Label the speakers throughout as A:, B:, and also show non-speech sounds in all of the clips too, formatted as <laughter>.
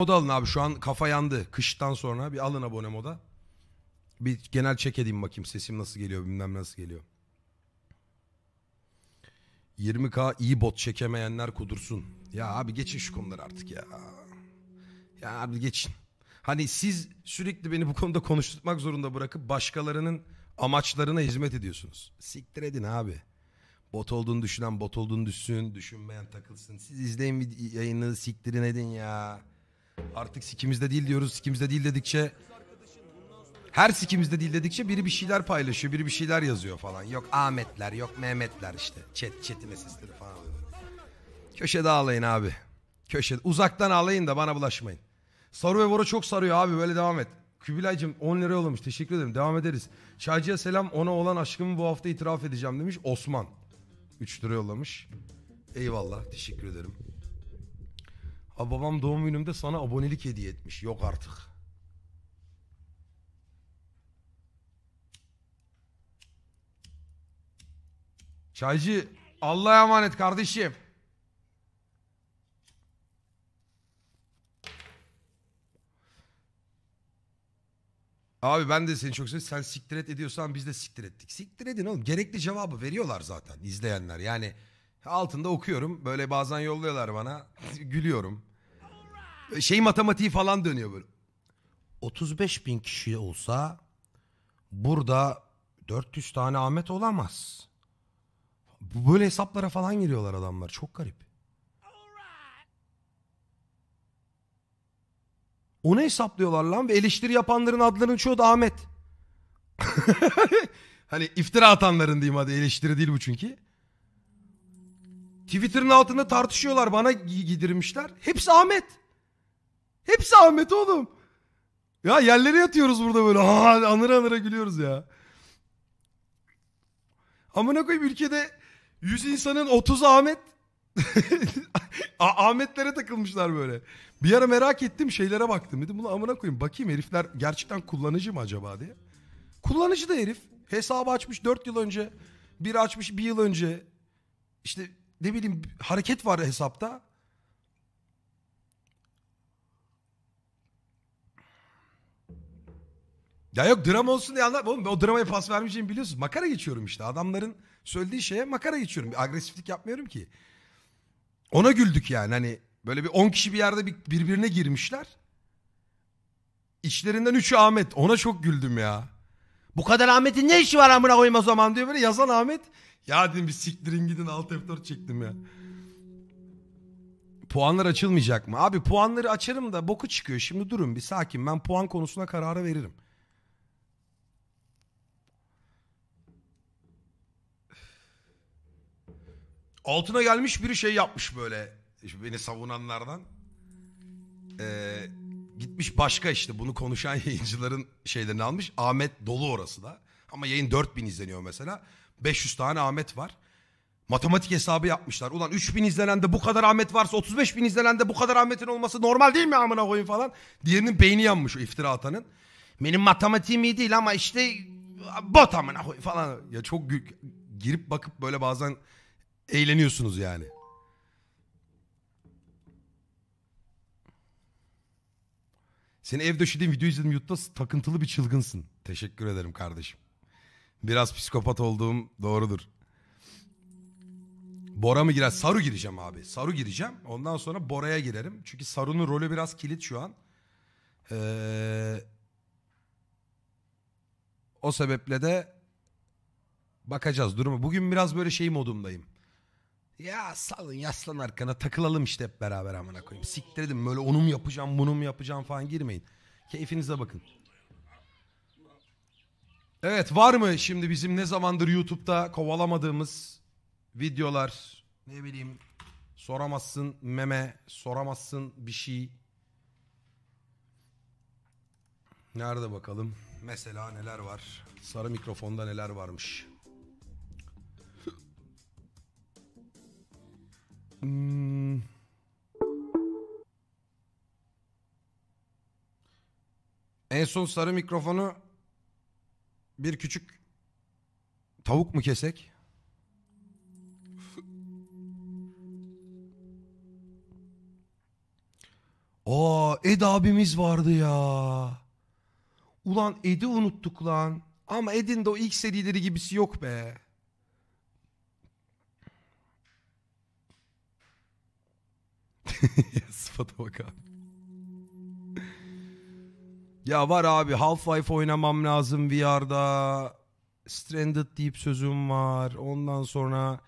A: Moda alın abi şu an kafa yandı. Kıştan sonra bir alın abone moda. Bir genel çek edeyim bakayım sesim nasıl geliyor bilmem nasıl geliyor. 20k iyi bot çekemeyenler kudursun. Ya abi geçin şu konuları artık ya. Ya abi geçin. Hani siz sürekli beni bu konuda konuşturmak zorunda bırakıp başkalarının amaçlarına hizmet ediyorsunuz. Siktir edin abi. Bot olduğunu düşünen bot olduğunu düşsün, düşünmeyen takılsın. Siz izleyin yayını siktirin edin ya. Artık sikimizde değil diyoruz. Sikimizde değil dedikçe her sikimizde değil dedikçe biri bir şeyler paylaşıyor. Biri bir şeyler yazıyor falan. Yok Ahmetler yok Mehmetler işte. Chat, chat'in esisleri falan. Köşede ağlayın abi. Köşede. Uzaktan ağlayın da bana bulaşmayın. soru ve Bora çok sarıyor abi böyle devam et. Kübilay'cığım 10 lira yollamış teşekkür ederim devam ederiz. Çaycıya selam ona olan aşkımı bu hafta itiraf edeceğim demiş Osman. 3 lira yollamış. Eyvallah teşekkür ederim. Abi babam doğum günümde sana abonelik hediye etmiş. Yok artık. Çaycı Allah'a emanet kardeşim. Abi ben de seni çok seviyorum. Sen siktir et ediyorsan biz de siktir ettik. Siktir edin oğlum. Gerekli cevabı veriyorlar zaten izleyenler. Yani altında okuyorum. Böyle bazen yolluyorlar bana. <laughs> Gülüyorum şey matematiği falan dönüyor böyle. 35 bin kişi olsa burada 400 tane Ahmet olamaz. Böyle hesaplara falan giriyorlar adamlar. Çok garip. Onu hesaplıyorlar lan ve eleştiri yapanların adlarının çoğu da Ahmet. <laughs> hani iftira atanların diyeyim hadi eleştiri değil bu çünkü. Twitter'ın altında tartışıyorlar bana gidirmişler. Hepsi Ahmet. Hepsi Ahmet oğlum. Ya yerlere yatıyoruz burada böyle. <laughs> Aa, anır anıra gülüyoruz ya. Amına koyayım ülkede 100 insanın 30 Ahmet <laughs> Ahmetlere takılmışlar böyle. Bir ara merak ettim şeylere baktım. Dedim bunu amına koyayım bakayım herifler gerçekten kullanıcı mı acaba diye. Kullanıcı da herif. Hesabı açmış 4 yıl önce. bir açmış bir yıl önce. İşte ne bileyim hareket var hesapta. Ya yok dram olsun diye anlatma oğlum. O dramaya pas vermeyeceğimi biliyorsun. Makara geçiyorum işte. Adamların söylediği şeye makara geçiyorum. Bir agresiflik yapmıyorum ki. Ona güldük yani. Hani böyle bir 10 kişi bir yerde bir, birbirine girmişler. İçlerinden 3'ü Ahmet. Ona çok güldüm ya. Bu kadar Ahmet'in ne işi var amına koyayım zaman diyor böyle yazan Ahmet. Ya dedim bir siktirin gidin alt F4 çektim ya. Puanlar açılmayacak mı? Abi puanları açarım da boku çıkıyor. Şimdi durun bir sakin. Ben puan konusuna kararı veririm. altına gelmiş biri şey yapmış böyle. Şimdi beni savunanlardan. Ee, gitmiş başka işte bunu konuşan <laughs> yayıncıların şeylerini almış. Ahmet dolu orası da. Ama yayın 4000 izleniyor mesela. 500 tane Ahmet var. Matematik hesabı yapmışlar. Ulan 3000 izlenende bu kadar Ahmet varsa 35 bin izlenende bu kadar Ahmet'in olması normal değil mi amına koyun falan. Diğerinin beyni yanmış o iftira atanın. Benim matematiğim iyi değil ama işte bot amına koyun falan. Ya çok girip bakıp böyle bazen Eğleniyorsunuz yani. Seni ev döşediğim video izledim YouTube'da takıntılı bir çılgınsın. Teşekkür ederim kardeşim. Biraz psikopat olduğum doğrudur. Bora mı girer? Saru gireceğim abi. Saru gireceğim. Ondan sonra Bora'ya girerim. Çünkü Saru'nun rolü biraz kilit şu an. Ee, o sebeple de bakacağız durumu. Bugün biraz böyle şey modumdayım. Ya salın yaslan arkana takılalım işte hep beraber amına koyayım. Siktir edin böyle onu mu yapacağım bunu mu yapacağım falan girmeyin. Keyfinize bakın. Evet var mı şimdi bizim ne zamandır YouTube'da kovalamadığımız videolar ne bileyim soramazsın meme soramazsın bir şey. Nerede bakalım mesela neler var sarı mikrofonda neler varmış. En son sarı mikrofonu bir küçük tavuk mu kesek? <laughs> Aa Ed abimiz vardı ya. Ulan Ed'i unuttuk lan. Ama Ed'in de o ilk serileri gibisi yok be. <laughs> Sıfata bak abi. Ya var abi Half-Life oynamam lazım VR'da. Stranded deyip sözüm var. Ondan sonra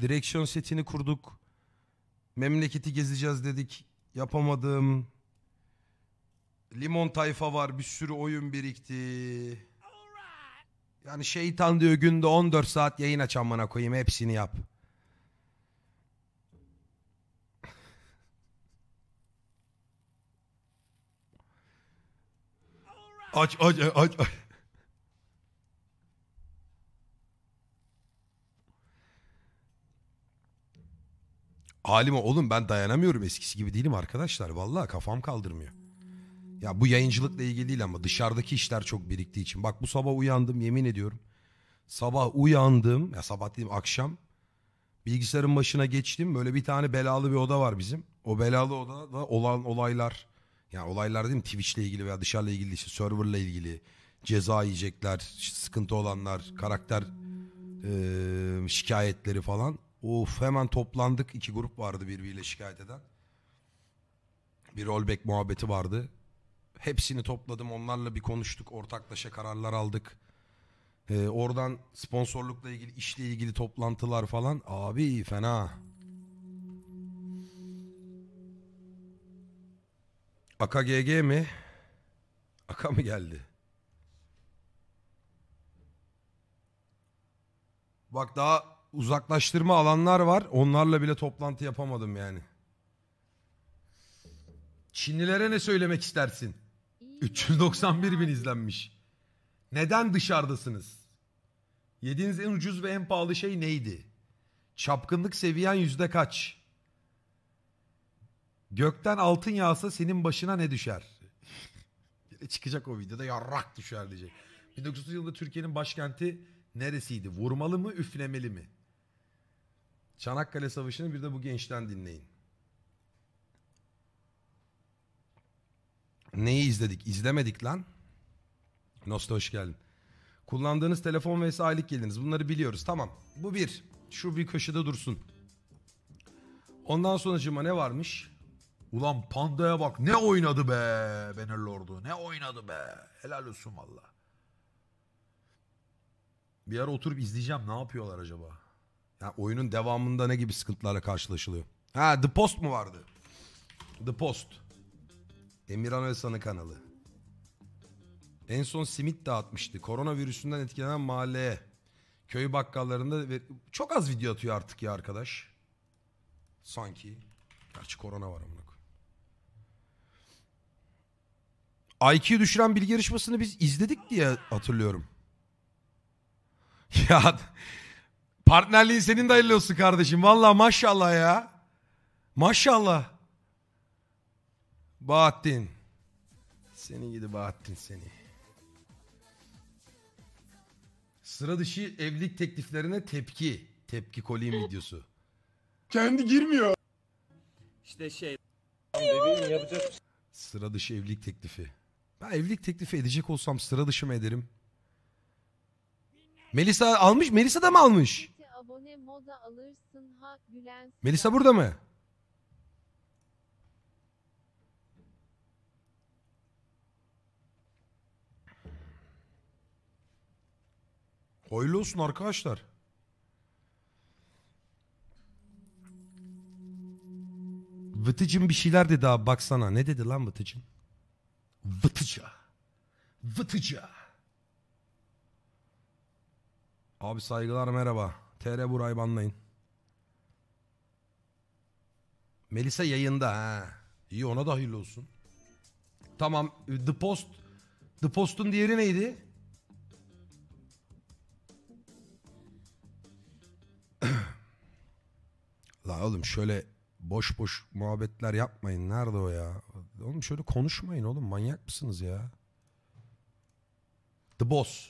A: direksiyon setini kurduk. Memleketi gezeceğiz dedik. Yapamadım. Limon tayfa var. Bir sürü oyun birikti. Yani şeytan diyor günde 14 saat yayın aç amına koyayım hepsini yap. Aç aç e, aç. aç. Halime oğlum ben dayanamıyorum eskisi gibi değilim arkadaşlar. Vallahi kafam kaldırmıyor. Ya bu yayıncılıkla ilgili değil ama dışarıdaki işler çok biriktiği için. Bak bu sabah uyandım yemin ediyorum. Sabah uyandım. Ya sabah dedim akşam. Bilgisayarın başına geçtim. Böyle bir tane belalı bir oda var bizim. O belalı odada olan olaylar yani olaylar değil mi? Twitch'le ilgili veya dışarıyla ilgili işte server'la ilgili ceza yiyecekler, sıkıntı olanlar, karakter e, şikayetleri falan. Of hemen toplandık. iki grup vardı birbiriyle şikayet eden. Bir rollback muhabbeti vardı. Hepsini topladım. Onlarla bir konuştuk. Ortaklaşa kararlar aldık. Ee, oradan sponsorlukla ilgili, işle ilgili toplantılar falan. Abi fena. AKGG mi? Aka mı geldi? Bak daha uzaklaştırma alanlar var. Onlarla bile toplantı yapamadım yani. Çinlilere ne söylemek istersin? 391 bin izlenmiş. Neden dışarıdasınız? Yediğiniz en ucuz ve en pahalı şey neydi? Çapkınlık seviyen yüzde kaç? Gökten altın yağsa senin başına ne düşer? çıkacak o videoda yarrak düşer diyecek. 1900 yılında Türkiye'nin başkenti neresiydi? Vurmalı mı, üflemeli mi? Çanakkale Savaşı'nı bir de bu gençten dinleyin. Neyi izledik? İzlemedik lan. Nosta hoş geldin. Kullandığınız telefon ve aylık geliriniz. Bunları biliyoruz. Tamam. Bu bir. Şu bir köşede dursun. Ondan sonracıma ne varmış? Ulan Panda'ya bak ne oynadı be Bannerlord'u. Ne oynadı be. Helal olsun valla. Bir ara oturup izleyeceğim ne yapıyorlar acaba. Ya oyunun devamında ne gibi sıkıntılarla karşılaşılıyor? Ha The Post mu vardı? The Post. Emirhan Özsan'ın kanalı. En son simit dağıtmıştı. Koronavirüsünden etkilenen mahalleye. Köy bakkallarında ve... çok az video atıyor artık ya arkadaş. Sanki. Gerçi korona var amına IQ'yu düşüren bilgi yarışmasını biz izledik diye hatırlıyorum. <laughs> Ya partnerliğin senin de hayırlı olsun kardeşim. Valla maşallah ya. Maşallah. Bahattin. Seni gidi Bahattin seni. Sıra dışı evlilik tekliflerine tepki. Tepki kolyem videosu. Kendi girmiyor. İşte şey. Bebeğim <laughs> yapacak Sıra dışı evlilik teklifi. Ben evlilik teklifi edecek olsam sıra dışı mı ederim? Melisa almış. Melisa da mı almış? Abone moda alırsın ha gülen. Melisa burada mı? Hayırlı olsun arkadaşlar. Vıtıcın bir şeyler dedi abi baksana. Ne dedi lan Vıtıcın? Vıtıca. Vıtıca. Abi saygılar merhaba. TR Buray banlayın. Melisa yayında ha. İyi ona da hayırlı olsun. Tamam e, The Post. The Post'un diğeri neydi? La oğlum şöyle boş boş muhabbetler yapmayın. Nerede o ya? Oğlum şöyle konuşmayın oğlum manyak mısınız ya? The Boss.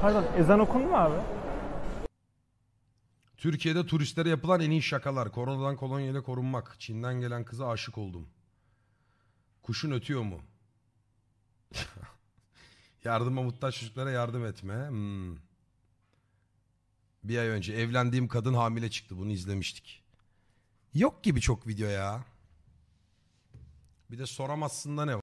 A: Pardon ezan okundu mu abi? Türkiye'de turistlere yapılan en iyi şakalar. Koronadan kolonyayla korunmak. Çin'den gelen kıza aşık oldum. Kuşun ötüyor mu? <laughs> Yardıma muhtaç çocuklara yardım etme. Hmm. Bir ay önce evlendiğim kadın hamile çıktı. Bunu izlemiştik. Yok gibi çok video ya. Bir de soramazsın da ne var?